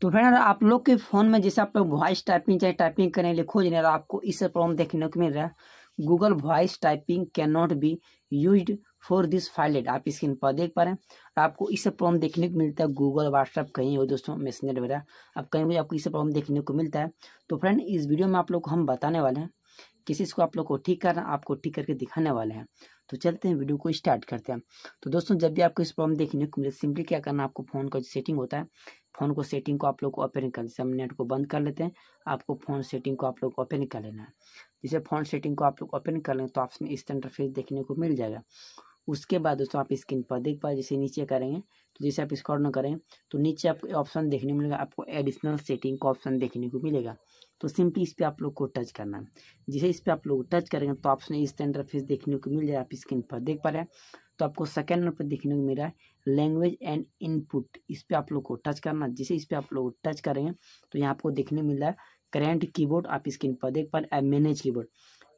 तो फ्रेंड आप लोग के फ़ोन में जैसे आप लोग वॉइस टाइपिंग चाहे टाइपिंग करें लिखो नहीं रहा आपको इससे प्रॉब्लम देखने को मिल रहा है Google voice typing can not be use for this file आप स्क्रीन पर देख पा रहे हैं आपको इससे प्रॉब्लम देखने को मिलता है गूगल व्हाट्सअप कहीं हो दोस्तों मैसेंजर वगैरह आप कहीं भी आपको इससे प्रॉब्लम देखने को मिलता है तो फ्रेंड इस वीडियो में आप लोग को हम बताने वाले हैं किस चीज़ को आप लोग को ठीक करना आपको ठीक करके दिखाने वाले हैं तो चलते हैं वीडियो को स्टार्ट करते हैं तो दोस्तों जब भी आपको इस प्रॉब्लम देखने को मिले सिंपली क्या करना आपको फ़ोन का जो सेटिंग होता है फ़ोन को सेटिंग को आप लोग को ओपन कर जैसे हम नेट को बंद कर लेते हैं आपको फ़ोन सेटिंग को आप लोग ओपन कर लेना है जैसे फ़ोन सेटिंग को आप लोग ओपन कर लें तो ऑप्शन इस तरह फेस देखने को मिल जाएगा उसके बाद दोस्तों आप स्क्रीन पर देख पाए जैसे नीचे करेंगे तो जैसे आप स्कॉर्ड न करें तो नीचे आपको ऑप्शन देखने को मिलेगा आपको एडिशनल सेटिंग का ऑप्शन देखने को मिलेगा तो सिंपली इस पर आप लोग को टच करना है जैसे इस पर आप लोग टच करेंगे तो ऑप्शन इस फेस देखने को मिल जाए आप स्क्रीन पर देख पा रहे हैं तो आपको सेकेंड नंबर पर देखने को मिल रहा है लैंग्वेज एंड इनपुट इस पर आप लोग को टच करना जैसे इस पर आप लोग टच करेंगे तो यहाँ आपको देखने को मिल रहा है करेंट कीबोर्ड आप स्क्रीन पर देख पा रहे हैं मैनेज कीबोर्ड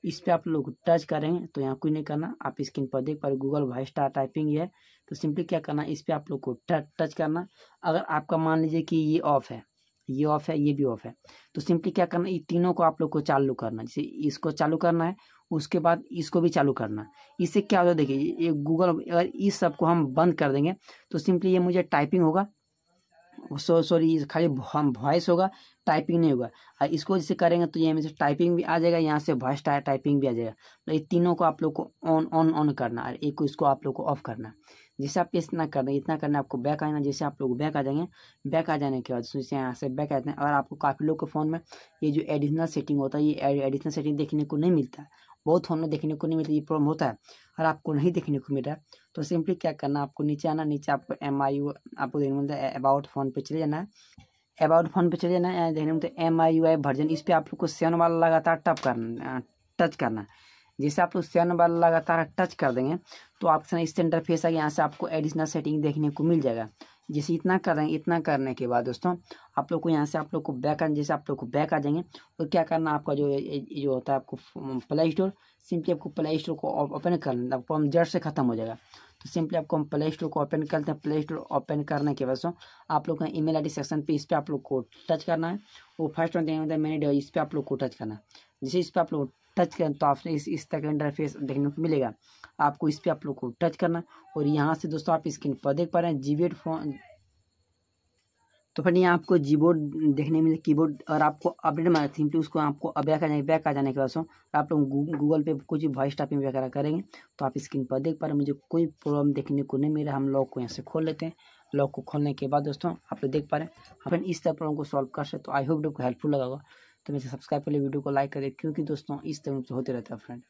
इस पर आप लोग टच करेंगे तो यहाँ कुछ नहीं करना आप स्क्रीन पर देख पा रहे गूगल वाई स्टार टाइपिंग है तो सिंपली क्या करना इस पर आप लोग को टच करना अगर आपका मान लीजिए कि ये ऑफ है ये ऑफ है ये भी ऑफ है तो सिंपली क्या करना ये तीनों को आप लोग को चालू करना जैसे इसको चालू करना है उसके बाद इसको भी चालू करना इससे क्या होता है देखिए ये गूगल अगर इस सब को हम बंद कर देंगे तो सिंपली ये मुझे टाइपिंग होगा सॉरी खाली हम वॉइस होगा टाइपिंग नहीं होगा और इसको जैसे करेंगे तो यहाँ में से टाइपिंग भी आ जाएगा यहाँ से वॉइस टाइपिंग भी आ जाएगा तो ये तीनों को आप लोग को ऑन ऑन ऑन करना और एक को इसको आप लोग को ऑफ करना जैसे आप इतना करना इतना करना आपको बैक आना जैसे आप लोग बैक आ जाएंगे बैक आ जाने के बाद जैसे यहाँ से बैक आते हैं और आपको काफ़ी लोग के फ़ोन में ये जो एडिशनल सेटिंग होता है ये एडिशनल सेटिंग देखने को नहीं मिलता बहुत हमने देखने को नहीं मिलता ये प्रॉब्लम होता है और आपको नहीं देखने को मिल रहा है तो सिंपली क्या करना है आपको नीचे आना नीचे आपको एम आई यू आपको देखने को मिलता है अबाउट फोन पे चले जाना है अबाउट फोन पे चले जाना है देखने को मिलता है M I U I version इस पर आप लोग को सेवन वाला लगातार टप करना टच करना है जैसे आप लोग सेवन बार लगातार टच कर देंगे तो आपके सामने इस इंटरफेस आ गया यहाँ से आपको एडिशनल सेटिंग देखने को मिल जाएगा जैसे इतना कर रहे हैं इतना करने के बाद दोस्तों आप लोग को यहाँ से आप लोग को बैक आ जैसे आप लोग को बैक आ जाएंगे और क्या करना आपका जो जो होता है आपको प्ले स्टोर सिंपली आपको प्ले स्टोर को ओपन कर लेना आपको हम जड़ से ख़त्म हो जाएगा तो सिंपली आपको हम प्ले स्टोर को ओपन करते हैं प्ले स्टोर ओपन करने के बाद दोस्तों आप लोग का ईमेल आईडी सेक्शन पर इस पर आप लोग को टच करना है वो फर्स्ट में देंगे मैंने इस पर आप लोग को टच करना है जैसे इस पर आप लोग टच करें तो आपने इस इस तरह का इंटरफेस देखने को मिलेगा आपको इस पर आप लोग को टच करना और यहाँ से दोस्तों आप स्क्रीन पर देख पा रहे हैं जीबेड फोन तो फिर यहाँ आपको जीबोर्ड देखने में कीबोर्ड और आपको अपडेट मारा सिंपली उसको आपको बैक आ जाने बैक आ जाने के बाद आप लोग गूगल पे कुछ वॉइस टाइपिंग वगैरह करेंगे तो आप स्क्रीन पर देख पा रहे मुझे कोई प्रॉब्लम देखने को नहीं मिला हम लॉक को यहाँ से खोल लेते हैं लॉक को खोलने के बाद दोस्तों आप लोग देख पा रहे हैं अपन इस तरह प्रॉब्लम को सॉल्व कर सकते तो आई होप को हेल्पफुल लगा होगा तो मेरे सब्सक्राइब कर लिए वीडियो को लाइक करें क्योंकि दोस्तों इस तरह से होते रहता है फ्रेंड